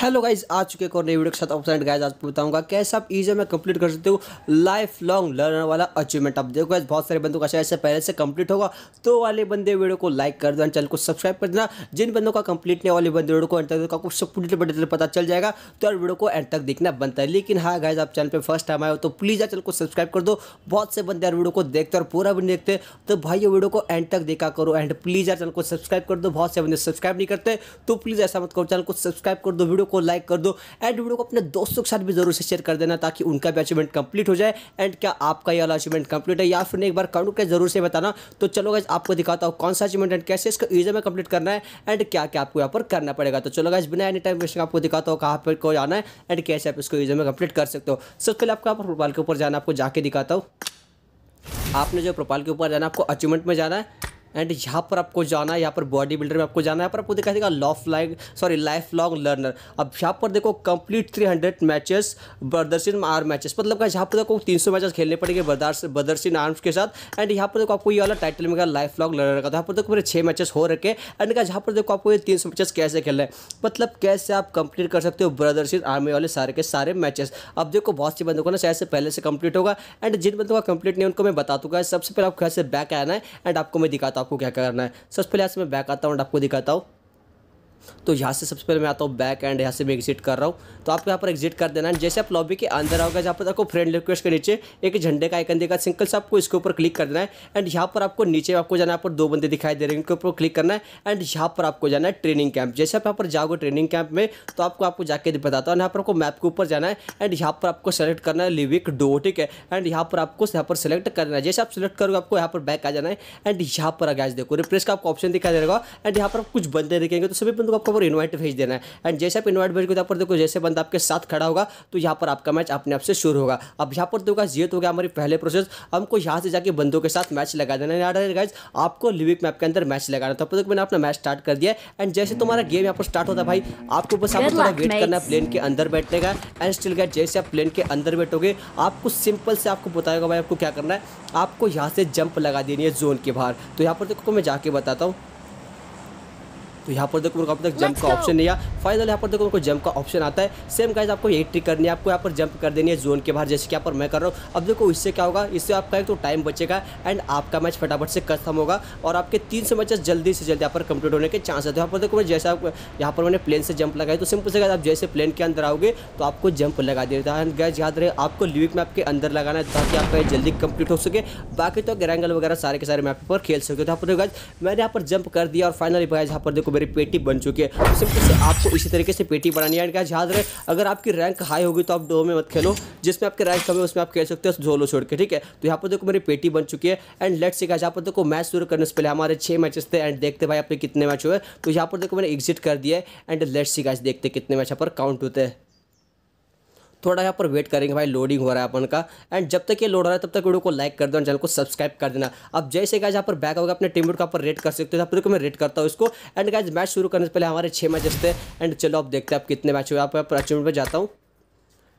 hello guys आ चुके एक और नई वीडियो के साथ ऑप्शन गाइज आज बताऊंगा कैसे आप ईजर में कंप्लीट कर सकते हो लाइफ लॉन्ग लर्नर वाला अचीवमेंट आप देखो गाइज बहुत सारे बंदों का शायद से पहले से कंप्लीट होगा तो वाले बंदे वीडियो को लाइक कर देना चैनल को सब्सक्राइब कर देना जिन बंदों का कंप्लीट नहीं वाले बंदे वीडियो को एंड तक आपको सब पूरी पता चल जाएगा तो यार वीडियो को एंड तक देखना बनता है लेकिन हाँ गाइज आप चैनल पर फर्स्ट टाइम आए हो तो प्लीज़ यार चैनल को सब्सक्राइब कर दो बहुत से बंदे यार वीडियो को देखते और पूरा भी देखते तो भाई ये वीडियो को एंड तक देखा करो एंड प्लीज़ यार चैनल को सब्सक्राइब कर दो बहुत से बंदे सब्सक्राइब नहीं करते तो प्लीज़ ऐसा मत करो चैनल को सब्सक्राइब कर दो वीडियो को लाइक कर दो एंड वीडियो को अपने दोस्तों के साथ भी जरूर से शेयर कर देना ताकि उनका भी अचीवमेंट कंप्लीट हो जाए एंड क्या आपका ये वाला अचीवमेंट कंप्लीट है या फिर एक बार काउंट के जरूर से बताना तो चलो गाइज आपको दिखाता हूँ कौन सा अचीवमेंट एंड कैसे इसको ईजर में कंप्लीट करना है एंड क्या क्या आपको यहाँ पर करना पड़ेगा तो चलो गाइज बिना एनी टाइम वेस्टिंग आपको दिखाता हूँ कहाँ पर को जाना है एंड कैसे आप इसको ईजर में कंप्लीट कर सकते हो सबसे पहले आपको यहाँ प्रोफाइल के ऊपर जाना आपको जाके दिखाता हूँ आपने जो प्रोफाइल के ऊपर जाना आपको अचीवमेंट में जाना है एंड यहाँ पर आपको जाना है यहाँ पर बॉडी बिल्डर में आपको जाना है यहाँ पर आपको देखा देगा लॉफ like sorry life long learner अब यहाँ पर देखो कंप्लीट 300 मैचेस बदरसिन आर्म मैचेस मतलब का यहाँ पर देखो 300 मैचेस खेलने पड़ेंगे बदरसिन आर्म्स के साथ एंड यहाँ पर देखो आपको ये वाला टाइटल मिलेगा लाइफ लॉन्ग लर्नर का तो यहाँ पर देखो मेरे छः मैचेस हो रखे एंड का यहाँ पर देखो आपको ये तीन मैचेस कैसे खेलना है मतलब कैसे आप कंप्लीट कर सकते हो ब्रदरसिन आर्मी वाले सारे के सारे मैचेस अब देखो बहुत सी बंदों को ना शायद पहले से कंप्लीट होगा एंड जिन बंदों का कंप्लीट नहीं उनको मैं बता दूंगा सबसे पहले आपको कैसे बैक आना है एंड आपको मैं दिखाता आपको क्या करना है सबसे पहले आज मैं बैक आता हूँ आपको दिखाता हूँ तो यहाँ से सबसे पहले मैं आता हूँ बैक एंड यहाँ से मैं एग्जिट कर रहा हूँ तो आपको यहाँ पर एग्जिट कर देना है जैसे आप लॉबी के अंदर आओगे जहाँ पर आपको फ्रेंड रिक्वेस्ट के नीचे एक झंडे का आइकन देगा सिंकल से आपको इसके ऊपर क्लिक कर देना है एंड यहाँ पर आपको नीचे आपको जाना है यहाँ पर दो बंदे दिखाई दे रहे हैं उनके ऊपर क्लिक करना है एंड यहाँ पर आपको जाना है ट्रेनिंग कैंप जैसे आप यहाँ पर जाओगे ट्रेनिंग कैंप में तो आपको आपको जाके बताता हूँ यहाँ पर आपको मैप के ऊपर जाना है एंड यहाँ पर आपको सेलेक्ट करना है लिविक डो ठीक है एंड यहाँ पर आपको यहाँ पर सेलेक्ट करना है जैसे आप सेलेक्ट करोगे आपको यहाँ पर बैक आ जाना है एंड यहाँ पर आगे देखो रिप्रेस का आपको ऑप्शन दिखाई देगा एंड यहाँ पर कुछ बंदे दिखेंगे तो सभी बंदों लोग आपको पर इन्वाइट भेज देना है एंड जैसे आप इन्वाइट भेज देते पर देखो जैसे बंद आपके साथ खड़ा होगा तो यहाँ पर आपका मैच अपने आप से शुरू होगा अब यहाँ पर दोगा ये तो गया हमारी पहले प्रोसेस हमको यहाँ से जाकर बंदों के साथ मैच लगा देना गाइज आपको लिविक मैप के अंदर मैच लगाना था तो देखो मैंने अपना मैच स्टार्ट कर दिया एंड जैसे तुम्हारा गेम यहाँ पर स्टार्ट होता है भाई आपको बस आपको थोड़ा वेट करना है प्लेन के अंदर बैठने का एंड स्टिल गाइज जैसे आप प्लेन के अंदर बैठोगे आपको सिंपल से आपको बताएगा भाई आपको क्या करना है आपको यहाँ से जंप लगा देनी है जोन के बाहर तो यहाँ पर देखो मैं जाके बताता हूँ तो यहाँ पर देखो आप तक जंप का ऑप्शन नहीं आया फाइनल यहाँ पर देखो जंप का ऑप्शन आता है सेम गाइज आपको यही ट्रिक करनी है आपको यहाँ पर जंप कर देनी है जोन के बाहर जैसे कि यहाँ पर मैं कर रहा हूँ अब देखो इससे क्या होगा इससे आपका एक तो टाइम बचेगा एंड आपका मैच फटाफट से खत्म होगा और आपके तीन सौ मैचेस जल्दी से जल्दी यहाँ पर कंप्लीट होने के चांस है तो यहाँ पर देखो मैं जैसे आप यहाँ पर मैंने प्लेन से जंप लगाई तो सिंपल से आप जैसे प्लेन के अंदर आओगे तो आपको जंप लगा देता है गैज याद रहे आपको लिविक मैप के अंदर लगाना है ताकि आपका जल्दी कंप्लीट हो सके बाकी तो ग्रैंगल वगैरह सारे के सारे मैप पर खेल सके तो यहाँ पर देखो मैंने यहाँ पर जंप कर दिया और फाइनली गाइज यहाँ पर देखो मेरी पेटी बन चुकी है तो सिंपल से आपको इसी तरीके से पेटी बनानी है क्या याद रहे अगर आपकी रैंक हाई होगी तो आप डो में मत खेलो जिसमें आपकी रैंक कम है उसमें आप खेल सकते हो झोलो छोड़ के ठीक है तो यहाँ पर देखो मेरी पेटी बन चुकी है एंड लेट से यहाँ पर देखो मैच शुरू करने से पहले हमारे छः मैचेस थे एंड देखते भाई आपने कितने मैच हुए तो यहाँ पर देखो मैंने एग्जिट कर दिया एंड लेट सी गाइस देखते कितने मैच यहाँ पर काउंट होते हैं थोड़ा यहाँ पर वेट करेंगे भाई लोडिंग हो रहा है अपन का एंड जब तक ये लोड हो रहा है तब तक वीडियो को लाइक कर देना चैनल को सब्सक्राइब कर देना अब जैसे गाइज यहाँ पर बैक होगा अपने टीम का पर रेट कर सकते हो तो मैं रेट करता हूँ इसको एंड गाइज मैच शुरू करने से पहले हमारे छः मैचेस थे एंड चलो अब देखते हैं आप कितने मैच हुए आप अचीवमेंट पर जाता हूँ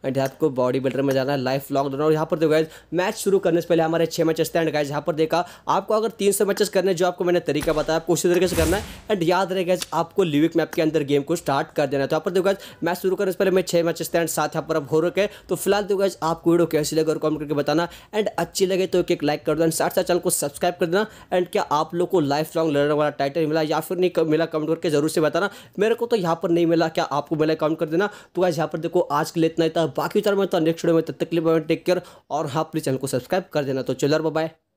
एंड आपको बॉडी बिल्डर में जाना है लाइफ लॉन्ग दोनों और यहाँ पर देखो गाइज मैच शुरू करने से पहले हमारे छः मैचेस थे एंड गाइज यहाँ पर देखा आपको अगर तीन सौ मैचेस करने जो आपको मैंने तरीका बताया आपको उसी तरीके से करना है एंड याद रहे गाइज आपको लिविक मैप के अंदर गेम को स्टार्ट कर देना है तो यहाँ पर देखो गाइज मैच शुरू करने से पहले मैं छः मैचेस थे एंड साथ यहाँ पर अब हो रखे तो फिलहाल देखो गाइज आपको वीडियो कैसी लगे और कॉमेंट करके बताना एंड अच्छी लगे तो एक लाइक कर दो एंड साथ साथ चैनल को सब्सक्राइब कर देना एंड क्या आप लोग को लाइफ लॉन्ग लर्नर वाला टाइटल मिला या फिर नहीं मिला कमेंट करके जरूर से बताना मेरे को तो यहाँ पर नहीं मिला क्या आपको मिला कमेंट कर देना तो गाइज यहाँ पर देखो आज के लिए इतना ही था बाकी विचार में तो नेक्स्ट वीडियो में तब तक के लिए टेक केयर और हाँ प्लीज़ चैनल को सब्सक्राइब कर देना तो चलो बाय